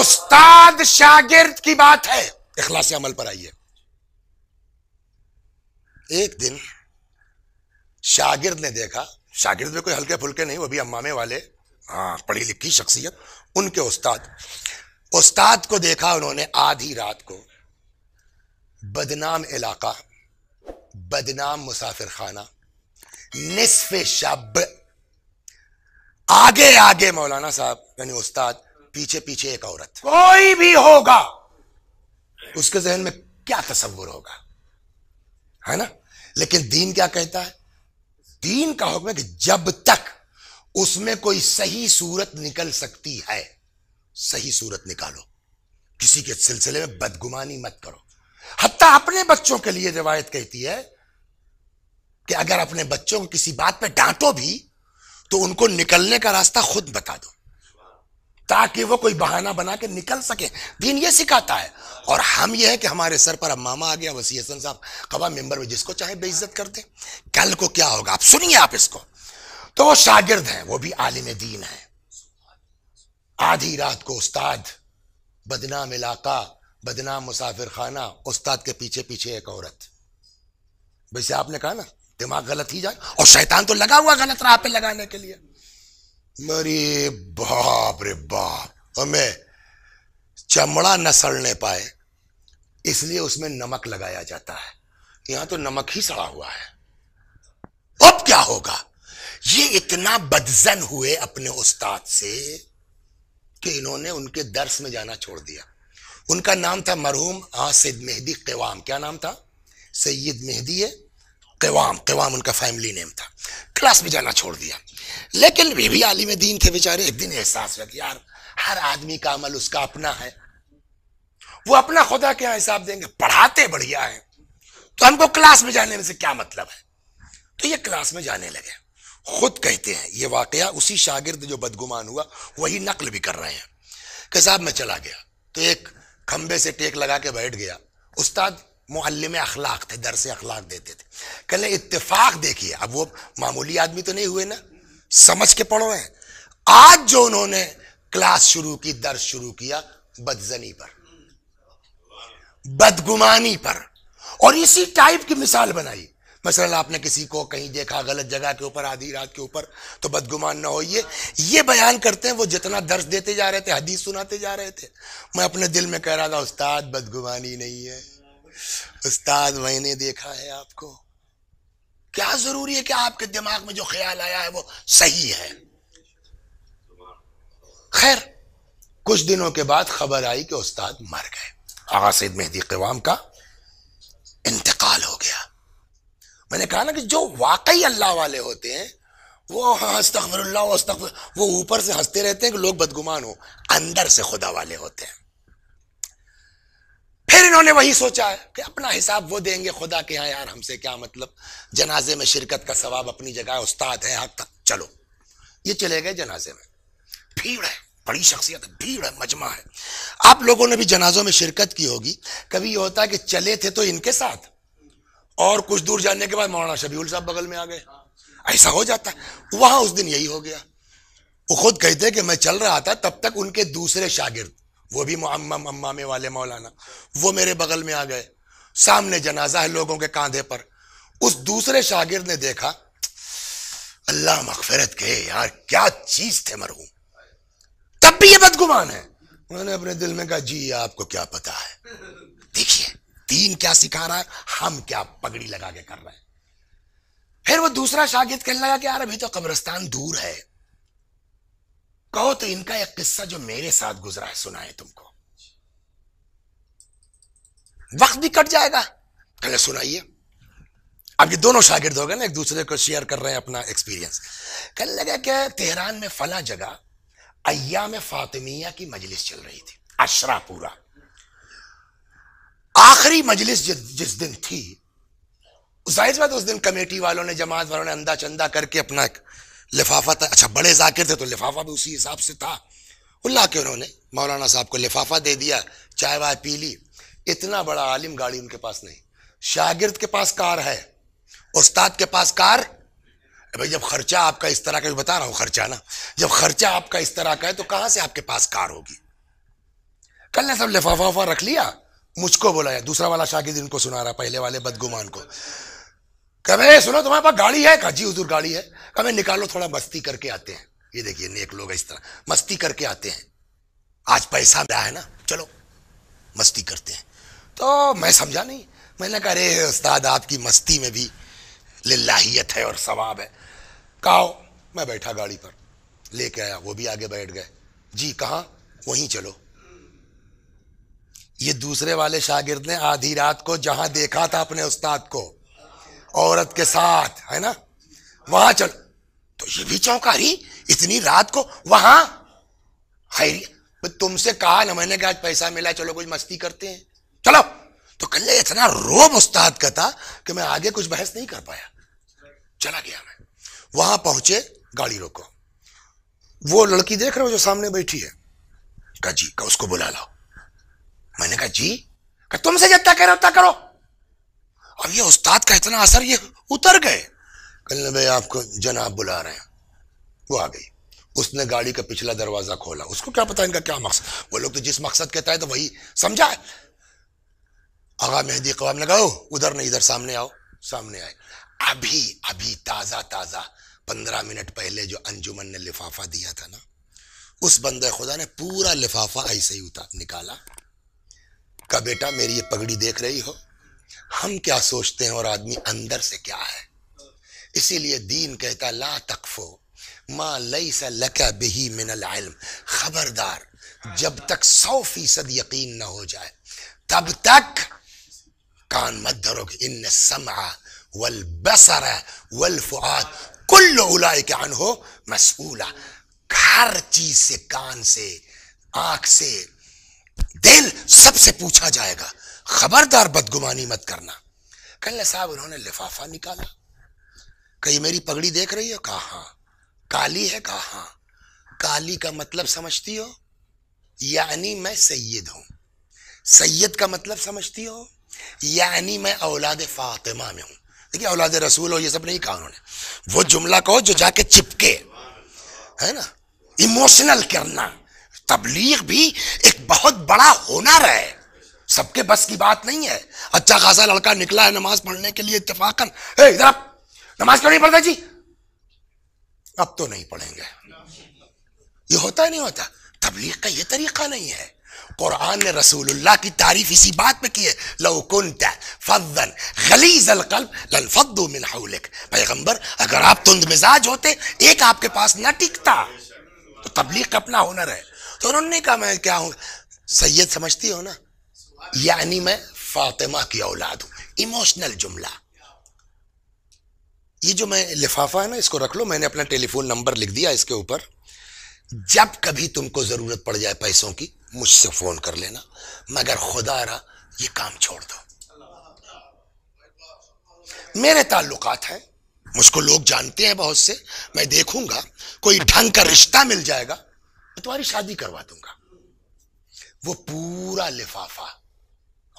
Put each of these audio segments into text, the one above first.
उस्ताद शागिर्द की बात है इखलास अमल पर आइए एक दिन शागिर्द ने देखा शागिर्द में कोई हल्के फुल्के नहीं वो भी अमामे वाले हाँ पढ़ी लिखी शख्सियत उनके उस्ताद उस्ताद को देखा उन्होंने आधी रात को बदनाम इलाका बदनाम मुसाफिर खाना निसफ शब आगे आगे मौलाना साहब यानी उस्ताद पीछे पीछे एक औरत कोई भी होगा उसके जहन में क्या तस्वुर होगा है ना लेकिन दीन क्या कहता है दीन का हुक्म है कि जब तक उसमें कोई सही सूरत निकल सकती है सही सूरत निकालो किसी के सिलसिले में बदगुमानी मत करो हत्या अपने बच्चों के लिए रिवायत कहती है कि अगर अपने बच्चों को किसी बात पे डांटो भी तो उनको निकलने का रास्ता खुद बता दो ताकि वो कोई बहाना बना के निकल सके दीन ये सिखाता है और हम ये है कि हमारे सर पर अब मामा आ गया वसी हसन साहब कबा मेंबर में जिसको चाहे बेइज्जत कर दे कल को क्या होगा आप सुनिए आप इसको तो वो शागिर्द हैं वो भी आलिम दीन है आधी रात को उस्ताद बदनाम इलाका बदनाम मुसाफिर खाना उस्ताद के पीछे पीछे एक औरत वैसे आपने कहा ना दिमाग गलत ही जाए और शैतान तो लगा हुआ गलत राह पे लगाने के लिए मेरे बाप रे बाप और मैं चमड़ा न सड़ने पाए इसलिए उसमें नमक लगाया जाता है यहां तो नमक ही सड़ा हुआ है अब क्या होगा ये इतना बदजन हुए अपने उस्ताद से कि इन्होंने उनके दर्श में जाना छोड़ दिया उनका नाम था मरहूम आ सैद मेहदी क़वाम क्या नाम था सैयद मेहदी है कवाम कवाम उनका फैमिली नेम था क्लास में जाना छोड़ दिया लेकिन वे भी आलिम दीन थे बेचारे एक दिन एहसास हुआ कि यार हर आदमी का अमल उसका अपना है वो अपना खुदा क्या हिसाब देंगे पढ़ाते बढ़िया है तो हमको क्लास में जाने में से क्या मतलब है तो ये क्लास में जाने लगे खुद कहते हैं ये वाकया उसी शागिर्द जो बदगुमान हुआ वही नकल भी कर रहे हैं कि साहब मैं चला गया तो एक खंबे से टेक लगा के बैठ गया उस्ताद मुल्म अखलाक थे दरस अखलाक देते थे कहें इतफाक देखिए अब वो मामूली आदमी तो नहीं हुए ना समझ के पढ़ो हैं आज जो उन्होंने क्लास शुरू की दर्ज शुरू किया बदजनी पर बदगुमानी पर और इसी टाइप की मिसाल बनाई मसला आपने किसी को कहीं देखा गलत जगह के ऊपर आधी रात के ऊपर तो बदगुमान ना होइए ये बयान करते हैं वो जितना दर्श देते जा रहे थे हदीस सुनाते जा रहे थे मैं अपने दिल में कह रहा था उस्ताद बदगुमानी नहीं है उस्ताद मैंने देखा है आपको क्या जरूरी है कि आपके दिमाग में जो ख्याल आया है वो सही है खैर कुछ दिनों के बाद खबर आई कि उस्ताद मर गए आगा सैद मेहदी कवाम का इंतकाल हो गया मैंने कहा ना कि जो वाकई अल्लाह वाले होते हैं वो हाँ अस्तफरल्ला वो ऊपर से हंसते रहते हैं कि लोग बदगुमान हो अंदर से खुदा वाले होते हैं इन्होंने वही सोचा है कि अपना हिसाब वो देंगे खुदा के यहाँ यार हमसे क्या मतलब जनाजे में शिरकत का सवाब अपनी जगह उस्ताद है हक हाँ तक चलो ये चले गए जनाजे में भीड़ है बड़ी शख्सियत है भीड़ है मजमा है आप लोगों ने भी जनाजों में शिरकत की होगी कभी ये होता है कि चले थे तो इनके साथ और कुछ दूर जाने के बाद मौलाना शबील साहब बगल में आ गए ऐसा हो जाता है वहां उस दिन यही हो गया वो खुद कहते कि मैं चल रहा था तब तक उनके दूसरे शागिर्द वो भी मुआम्म अम्मामे वाले मौलाना वो मेरे बगल में आ गए सामने जनाजा है लोगों के कांधे पर उस दूसरे शागिर ने देखा अल्लाह मखफरत के यार क्या चीज थे मरहूम तब भी ये बदगुमान है उन्होंने अपने दिल में कहा जी आपको क्या पता है देखिए दीन क्या सिखा रहा है हम क्या पगड़ी लगा के कर रहे हैं फिर वो दूसरा शागिद कहने लगा कि यार अभी तो कब्रस्तान दूर है कहो तो इनका एक किस्सा जो मेरे साथ गुजरा है सुना है तुमको वक्त भी कट जाएगा पहले सुनाइए अब ये दोनों शागिर्द हो गए ना एक दूसरे को शेयर कर रहे हैं अपना एक्सपीरियंस कल लगा कि तेहरान में फला जगह में फातिमिया की मजलिस चल रही थी अशरा पूरा आखिरी मजलिस जिस दिन थी जाहिर बात उस दिन कमेटी वालों ने जमात वालों ने अंदा चंदा करके अपना एक लिफाफा था अच्छा बड़े जाकिर थे तो लिफाफा भी उसी हिसाब से था उल्ला के उन्होंने मौलाना साहब को लिफाफा दे दिया चाय वाय पी ली इतना बड़ा आलिम गाड़ी उनके पास नहीं शागिर्द के पास कार है उस्ताद के पास कार भाई जब खर्चा आपका इस तरह का बता रहा हूँ खर्चा ना जब खर्चा आपका इस तरह का है तो कहाँ से आपके पास कार होगी कल ने सब लिफाफा वफा रख लिया मुझको बोला दूसरा वाला शागिद इनको सुना रहा पहले वाले बदगुमान को कह सुनो तुम्हारे पास गाड़ी है कहा जी हजूर गाड़ी है कहा मैं निकालो थोड़ा मस्ती करके आते हैं ये देखिए नेक लोग इस तरह मस्ती करके आते हैं आज पैसा मिला है ना चलो मस्ती करते हैं तो मैं समझा नहीं मैंने कहा अरे उस्ताद आपकी मस्ती में भी लाहियत है और सवाब है कहो मैं बैठा गाड़ी पर लेके आया वो भी आगे बैठ गए जी कहाँ वहीं चलो ये दूसरे वाले शागिर्द ने आधी रात को जहां देखा था अपने उस्ताद को औरत के साथ है ना वहां चलो तो ये भी चौंकारी इतनी रात को वहां तुमसे कहा ना मैंने कहा पैसा मिला चलो कुछ मस्ती करते हैं चलो तो कल इतना रोब उस्ताद का था कि मैं आगे कुछ बहस नहीं कर पाया चला गया मैं वहां पहुंचे गाड़ी रोको वो लड़की देख रहे हो जो सामने बैठी है कहा जी का उसको बुला लाओ मैंने कहा जी का तुमसे जब तक करो तक करो अब ये उस्ताद का इतना असर ये उतर गए कहने भाई आपको जनाब बुला रहे हैं वो आ गई उसने गाड़ी का पिछला दरवाज़ा खोला उसको क्या पता इनका क्या मकसद वो लोग तो जिस मकसद कहता है तो वही समझा आगा मेहदी कवाम लगाओ उधर नहीं इधर सामने आओ सामने आए अभी अभी ताज़ा ताज़ा पंद्रह मिनट पहले जो अंजुमन ने लिफाफा दिया था ना उस बंदे खुदा ने पूरा लिफाफा ऐसे ही उतार निकाला का बेटा मेरी ये पगड़ी देख रही हो हम क्या सोचते हैं और आदमी अंदर से क्या है اسیلی دین کہتا لا تقفو ما ليس لك به من العلم خبردار جب تک سو فیصد یقین نہ ہو جائے تب تک کان مت ان السمع والبصر والفؤاد كل اولئك عنه مسؤولا ہر چیز سے کان سے آنکھ سے دل سب سے پوچھا جائے گا خبردار بدگمانی مت کرنا کل صاحب انہوں نے لفافہ نکالا कहीं मेरी पगड़ी देख रही हो कहाँ काली है कहाँ काली का मतलब समझती हो यानी मैं सैयद हूँ सैयद का मतलब समझती हो यानी मैं औलाद फातिमा में हूँ देखिए औलाद रसूल हो ये सब नहीं कहा उन्होंने वो जुमला कहो जो जाके चिपके है ना इमोशनल करना तबलीग भी एक बहुत बड़ा हुनर है सबके बस की बात नहीं है अच्छा खासा लड़का निकला है नमाज पढ़ने के लिए इतफाकन इधर नमाज क्यों नहीं पढ़ता जी अब तो नहीं पढ़ेंगे ये होता नहीं होता तबलीग का ये तरीका नहीं है कुरान ने रसूलुल्लाह की तारीफ इसी बात पे की है लौकुनत फजन गलीज अलकल्ब ललफद्दु मिन हौलिक पैगंबर अगर आप तुंद मिजाज होते एक आपके पास ना टिकता तो तबलीग का अपना हुनर है तो उन्होंने कहा मैं क्या हूँ सैयद समझती हो ना यानी मैं फातिमा की औलाद हूं इमोशनल जुमला ये जो मैं लिफाफा है ना इसको रख लो मैंने अपना टेलीफोन नंबर लिख दिया इसके ऊपर जब कभी तुमको ज़रूरत पड़ जाए पैसों की मुझसे फ़ोन कर लेना मगर खुदा रहा ये काम छोड़ दो मेरे ताल्लुकात हैं मुझको लोग जानते हैं बहुत से मैं देखूंगा कोई ढंग का रिश्ता मिल जाएगा मैं तुम्हारी शादी करवा दूंगा वो पूरा लिफाफा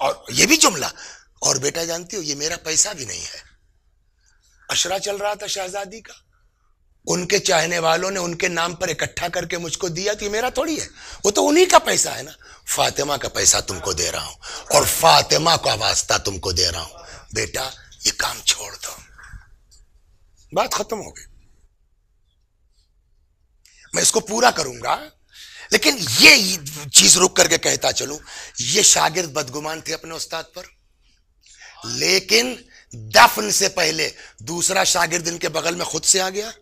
और ये भी जुमला और बेटा जानती हो ये मेरा पैसा भी नहीं है अशरा चल रहा था शहजादी का उनके चाहने वालों ने उनके नाम पर इकट्ठा करके मुझको दिया तो ये मेरा थोड़ी है वो तो उन्हीं का पैसा है ना फातिमा का पैसा तुमको दे रहा हूं और फातिमा का वास्ता तुमको दे रहा हूं बेटा ये काम छोड़ दो बात खत्म हो गई मैं इसको पूरा करूंगा लेकिन ये चीज रुक करके कहता चलू ये शागिर्द बदगुमान थे अपने उस्ताद पर लेकिन दफन से पहले दूसरा शागिर्द इनके बगल में खुद से आ गया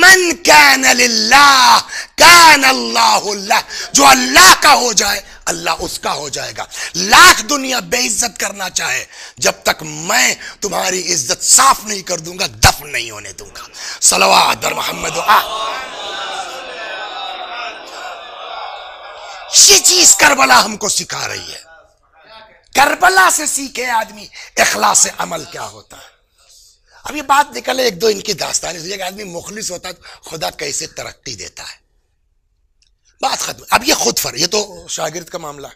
मन कैन अल्लाह कैन अल्लाह जो अल्लाह का हो जाए अल्लाह उसका हो जाएगा लाख दुनिया बेइज्जत करना चाहे जब तक मैं तुम्हारी इज्जत साफ नहीं कर दूंगा दफन नहीं होने दूंगा सलवा दर मोहम्मद ये चीज करबला हमको सिखा रही है करबला से सीखे आदमी से अमल क्या होता है अब ये बात निकले एक दो इनकी दास्तान एक आदमी मुखलिस होता है तो खुदा कैसे तरक्की देता है बात खत्म अब ये खुद फर ये तो शागिर्द का मामला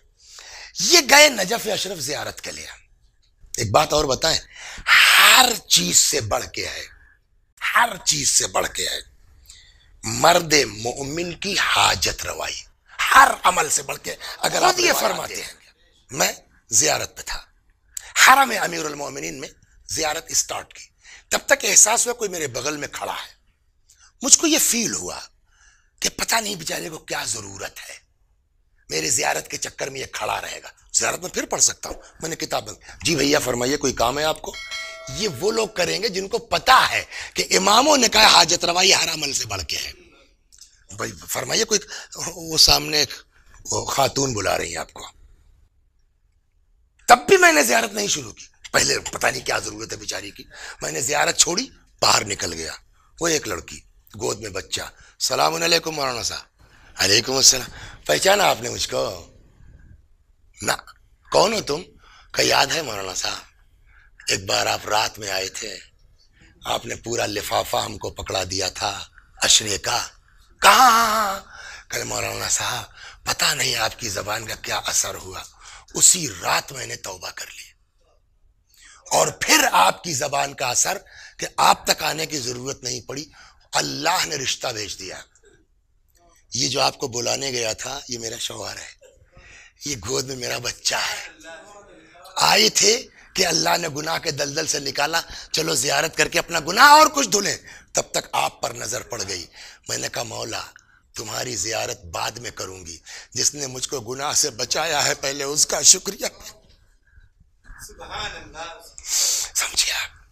ये गए नजफ अशरफ जियारत के लिए एक बात और बताएं हर चीज से बढ़ के है हर चीज से बढ़ के है मर्द मोमिन की हाजत रवाई हर अमल से बढ़ के अगर आप ये फरमाते हैं मैं जियारत पे था हरम उलमिन में जियारत स्टार्ट की तब तक एहसास हुआ कोई मेरे बगल में खड़ा है मुझको ये फील हुआ कि पता नहीं बेचारे को क्या ज़रूरत है मेरी जियारत के चक्कर में ये खड़ा रहेगा जियारत में फिर पढ़ सकता हूँ मैंने किताब जी भैया फरमाइए कोई काम है आपको ये वो लोग करेंगे जिनको पता है कि इमामों ने कहा हाजत रवाई हर अमल से बढ़ के है भाई फरमाइए कोई वो सामने एक खातून बुला रही है आपको तब भी मैंने जियारत नहीं शुरू की पहले पता नहीं क्या ज़रूरत है बेचारी की मैंने जियारत छोड़ी बाहर निकल गया वो एक लड़की गोद में बच्चा सलाम मौलाना साहब अलैकुम अस्सलाम पहचाना आपने मुझको ना कौन हो तुम का याद है मौलाना साहब एक बार आप रात में आए थे आपने पूरा लिफाफा हमको पकड़ा दिया था अशरे का कहा कल मौलाना साहब पता नहीं आपकी ज़बान का क्या असर हुआ उसी रात मैंने तौबा कर ली और फिर आपकी जबान का असर कि आप तक आने की जरूरत नहीं पड़ी अल्लाह ने रिश्ता भेज दिया ये जो आपको बुलाने गया था ये मेरा शोहर है ये गोद में मेरा बच्चा है आए थे कि अल्लाह ने गुनाह के दलदल से निकाला चलो जियारत करके अपना गुनाह और कुछ धुलें तब तक आप पर नजर पड़ गई मैंने कहा मौला तुम्हारी जियारत बाद में करूंगी जिसने मुझको गुनाह से बचाया है पहले उसका शुक्रिया समझिए आप